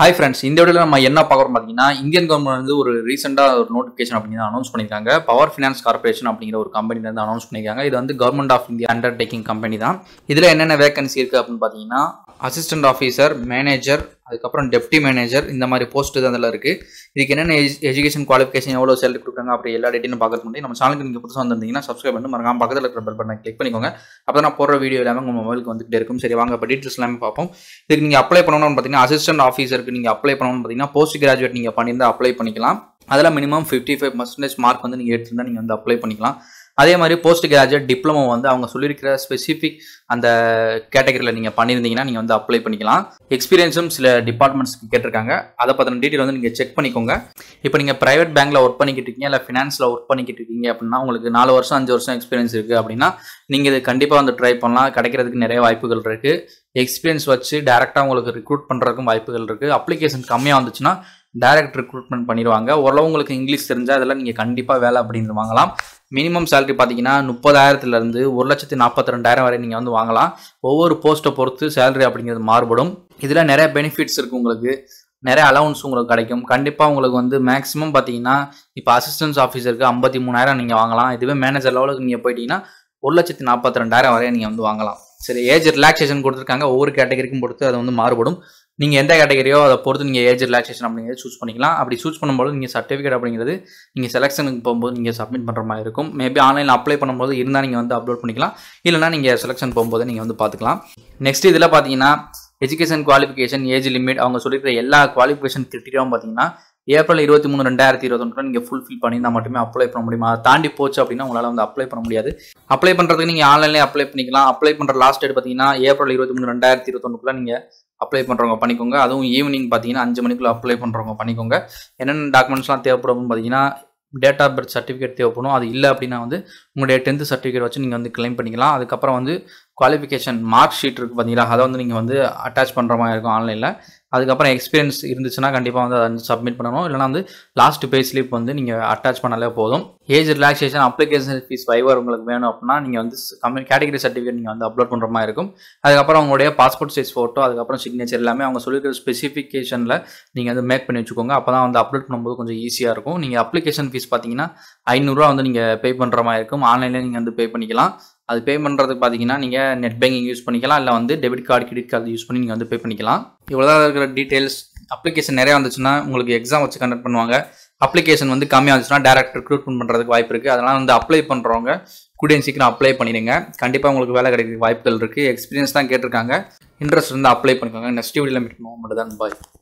hi friends இந்த வீடியோவில் நம்ம என்ன பார்க்குறோம் பார்த்தீங்கன்னா இந்தியன் கவர்மெண்ட் வந்து ஒரு ரீசெண்டாக ஒரு நோட்டிஃபிகேஷன் அப்படின்னு அனௌன்ஸ் பண்ணியிருக்காங்க பவர் ஃபினான்ஸ் கார்பரேஷன் அப்படிங்கிற ஒரு கம்பெனிலேருந்து அனௌன்ஸ் பண்ணியிருக்காங்க இது வந்து government of India undertaking company தான் இதில் என்னென்ன வேகன்சி இருக்குது அப்படின்னு பார்த்தீங்கன்னா அசிஸ்டன்ட் ஆஃபீஸர் மேனேஜர் அதுக்கப்புறம் டெப்டி மேனேஜர் இந்த மாதிரி போஸ்ட் இது அதில் இருக்குது இதுக்கு என்னென்ன எஜுகேஷன் குவாலிஃபிகேஷன் எவ்வளோ சேலரி கொடுக்குறாங்க அப்படி எல்லா டீட்டெயிலும் பார்க்க முடியும் நம்ம சேனலுக்கு நீங்கள் புதுசாக வந்திருந்தீங்கன்னா சப்ஸ்கிரைப் பண்ணி மறக்காம பக்கத்தில் இருக்கிற பெல் பட்டனை கிளிக் பண்ணிக்கோங்க அப்போ தான் போகிற வீடியோ எல்லாமே உங்கள் மொபைலுக்கு வந்துகிட்டே இருக்கும் சரி வாங்க இப்போ டீட்டெயில்ஸ் எல்லாமே பார்ப்போம் இதுக்கு நீங்கள் அப்ளை பண்ணணும்னு பார்த்தீங்கன்னா அசிஸ்டன்ட் ஆஃபீஸருக்கு நீங்கள் அப்ளை பண்ணணும்னு பார்த்தீங்கன்னா போஸ்ட் கிராஜுவேட் நீங்கள் பண்ணியிருந்தால் அப்ளை பண்ணிக்கலாம் அதில் minimum fifty five percentage mark வந்து நீங்கள் எடுத்துருந்தா நீங்கள் வந்து அப்ளை பண்ணிக்கலாம் அதே மாதிரி போஸ்ட் கிராஜுவேட் டிப்ளமோ வந்து அவங்க சொல்லியிருக்கிற ஸ்பெசிஃபிக் அந்த கேட்டகரியில் நீங்கள் பண்ணியிருந்தீங்கன்னா நீங்கள் வந்து அப்ளை பண்ணிக்கலாம் எக்ஸ்பீரியன்ஸும் சில டிபார்ட்மெண்ட்ஸ்க்கு கேட்டிருக்காங்க அதை பற்றின டீட்டெயில் வந்து நீங்கள் செக் பண்ணிக்கோங்க இப்போ நீங்கள் ப்ரைவேட் பேங்க்கில் ஒர்க் பண்ணிக்கிட்டு இருக்கீங்க இல்லை ஃபினான்ஸில் ஒர்க் பண்ணிக்கிட்டு இருக்கீங்க அப்படின்னா உங்களுக்கு நாலு வருஷம் அஞ்சு வருஷம் எக்ஸ்பீரியன்ஸ் இருக்குது அப்படின்னா நீங்கள் இது கண்டிப்பாக வந்து ட்ரை பண்ணலாம் கிடைக்கிறதுக்கு நிறைய வாய்ப்புகள் இருக்குது எக்ஸ்பீரியன்ஸ் வச்சு டேரெக்டாக உங்களுக்கு ரிக்ரூட் பண்ணுறதுக்கும் வாய்ப்புகள் இருக்குது அப்ளிகேஷன் கம்மியாக வந்துச்சுன்னா டேரக்ட் ரிக்ரூட்மெண்ட் பண்ணிடுவாங்க ஓரளவு உங்களுக்கு இங்கிலீஷ் தெரிஞ்சால் அதெல்லாம் நீங்கள் கண்டிப்பாக வேலை அப்படின்னு வாங்கலாம் மினிமம் சேலரி பார்த்தீங்கன்னா முப்பதாயிரத்துலேருந்து ஒரு லட்சத்து நாற்பத்தி ரெண்டாயிரம் வரை நீங்கள் வந்து வாங்கலாம் ஒவ்வொரு போஸ்ட்டை பொறுத்து சேலரி அப்படிங்கிறது மாறுபடும் இதில் நிறைய பெனிஃபிட்ஸ் இருக்குது உங்களுக்கு நிறைய அலவுன்ஸ் உங்களுக்கு கிடைக்கும் கண்டிப்பாக உங்களுக்கு வந்து மேக்ஸிமம் பார்த்தீங்கன்னா இப்போ அசிஸ்டன்ஸ் ஆஃபீஸருக்கு ஐம்பத்தி மூணாயிரம் நீங்கள் வாங்கலாம் இதுவே மேனேஜர் லெவலுக்கு நீங்கள் போயிட்டீங்கன்னா ஒரு லட்சத்து நாற்பத்தி ரெண்டாயிரம் வரை நீங்கள் வந்து வாங்கலாம் சரி ஏஜ் ரிலாக்ஸேஷன் கொடுத்துருக்காங்க ஒவ்வொரு கேட்டகரிக்கும் பொறுத்து அது வந்து மாறுபடும் நீங்கள் எந்த கேட்டகரியோ அதை பொறுத்து நீங்கள் ஏஜ் ரிலாக்ஸேஷன் அப்படிங்கிறது சூஸ் பண்ணிக்கலாம் அப்படி சூஸ் பண்ணும்போது நீங்கள் சர்டிஃபிகேட் அப்படிங்கிறது நீங்கள் செலெக்ஷனுக்கு போகும்போது நீங்கள் சப்மிட் பண்ணுற மாதிரி இருக்கும் மேபி ஆன்லைனில் அப்ளை பண்ணும்போது இருந்தால் நீங்கள் வந்து அப்லோட் பண்ணிக்கலாம் இல்லைனா நீங்கள் செலெக்ஷன் போகும்போது நீங்கள் வந்து பார்த்துக்கலாம் நெக்ஸ்ட் இதில் பார்த்தீங்கன்னா எஜுகேஷன் குவாலிஃபிகேஷன் ஏஜ் லிமிட் அவங்க சொல்லியிருக்கிற எல்லா குவாலிஃபிகேஷன் கிரிட்டீரியாவும் பார்த்தீங்கன்னா ஏப்ரல் இருபத்தி மூணு ரெண்டாயிரத்தி இருபத்தொன்று நீங்கள் ஃபுல்ஃபில் பண்ணியிருந்தால் மட்டுமே அப்ளை பண்ண முடியும் அதை தாண்டி போச்சு அப்படின்னா உங்களால் வந்து அப்ளை பண்ண முடியாது அப்ளை பண்ணுறதுக்கு நீங்கள் ஆன்லைனில் அப்ளை பண்ணிக்கலாம் அப்ளை பண்ணுற லாஸ்ட் டேட் பார்த்தீங்கன்னா ஏப்ரல் இருபத்தி மூணு ரெண்டாயிரத்தி இருபத்தொன்னுக்குள்ள நீங்கள் அப்ளை பண்ணுறவங்க பண்ணிக்கோங்க அதுவும் ஈவினிங் பார்த்தீங்கன்னா அஞ்சு மணிக்குள்ளே அப்ளை பண்ணுறவங்க பண்ணிக்கோங்க என்னென்ன டாக்குமெண்ட்ஸ்லாம் தேவைப்படும் பார்த்தீங்கன்னா டேட் ஆஃப் பர்த் சர்டிஃபிகேட் தேவைப்படும் அது இல்லை அப்படின்னா வந்து உங்களுடைய டென்த்து சர்டிஃபிகேட் வச்சு நீங்கள் வந்து கிளைம் பண்ணிக்கலாம் அதுக்கப்புறம் வந்து குவாலிஃபிகேஷன் மார்க் ஷீட் இருக்குது பார்த்தீங்களா அதை வந்து நீங்கள் வந்து அட்டாச் பண்ணுற மாதிரி இருக்கும் ஆன்லைனில் அதுக்கப்புறம் எக்ஸ்பீரியன்ஸ் இருந்துச்சுன்னா கண்டிப்பாக வந்து அதை வந்து சப்மிட் பண்ணணும் இல்லைனா வந்து லாஸ்ட் பே ஸ்லிப் வந்து நீங்கள் அட்டாச் பண்ணாலே போதும் age relaxation application fee waiver உங்களுக்கு வேணும் அப்படின்னா நீங்கள் வந்து கேட்டகரி சர்டிஃபிகேட் நீங்கள் வந்து அப்லோட் பண்ணுற மாதிரி இருக்கும் அதுக்கப்புறம் அவங்களுடைய பாஸ்போர்ட் சைஸ் ஃபோட்டோ அதுக்கப்புறம் சிக்னேச்சர் எல்லாமே அவங்க சொல்லிக்கிற ஸ்பெசிஃபிகேஷனில் நீங்கள் வந்து மேக் பண்ணி வச்சுக்கோங்க அப்போ தான் வந்து அப்லோட் பண்ணும்போது கொஞ்சம் ஈஸியாக இருக்கும் நீங்கள் அப்ளிகேஷன் ஃபீஸ் பார்த்தீங்கன்னா ஐநூறுரூவா வந்து நீங்கள் பே பண்ணுற மாதிரி இருக்கும் ஆன்லைனில் நீங்கள் வந்து பே பண்ணிக்கலாம் அது பே பண்ணுறதுக்கு பார்த்தீங்கன்னா நீங்கள் நெட் பேங்கிங் யூஸ் பண்ணிக்கலாம் இல்லை வந்து debit card credit card use பண்ணி நீங்கள் வந்து பே பண்ணிக்கலாம் இவ்வளோதான் இருக்கிற டீட்டெயில்ஸ் அப்ளிகேஷன் நிறையா வந்துச்சுன்னா உங்களுக்கு எக்ஸாம் வச்சு கண்டக்ட் பண்ணுவாங்க அப்ளிகேஷன் வந்து கம்மியாக இருந்துச்சுன்னா டேரக்ட் ரெக்ரூட்மெண்ட் பண்ணுறதுக்கு வாய்ப்பு இருக்குது அதனால் வந்து அப்ளை பண்ணுறவங்க கூடிய சீக்கிரம் அப்ளை பண்ணிடுங்க கண்டிப்பாக உங்களுக்கு வேலை கிடைக்கிற வாய்ப்புகள் இருக்குது எக்ஸ்பீரியன்ஸ் தான் கேட்டிருக்காங்க இன்ட்ரெஸ்ட் வந்து அப்ளை பண்ணிக்கோங்க நெக்ஸ்ட் வீடியோவில் மீட் பண்ணுவோம் மட்டும் தான் பாய்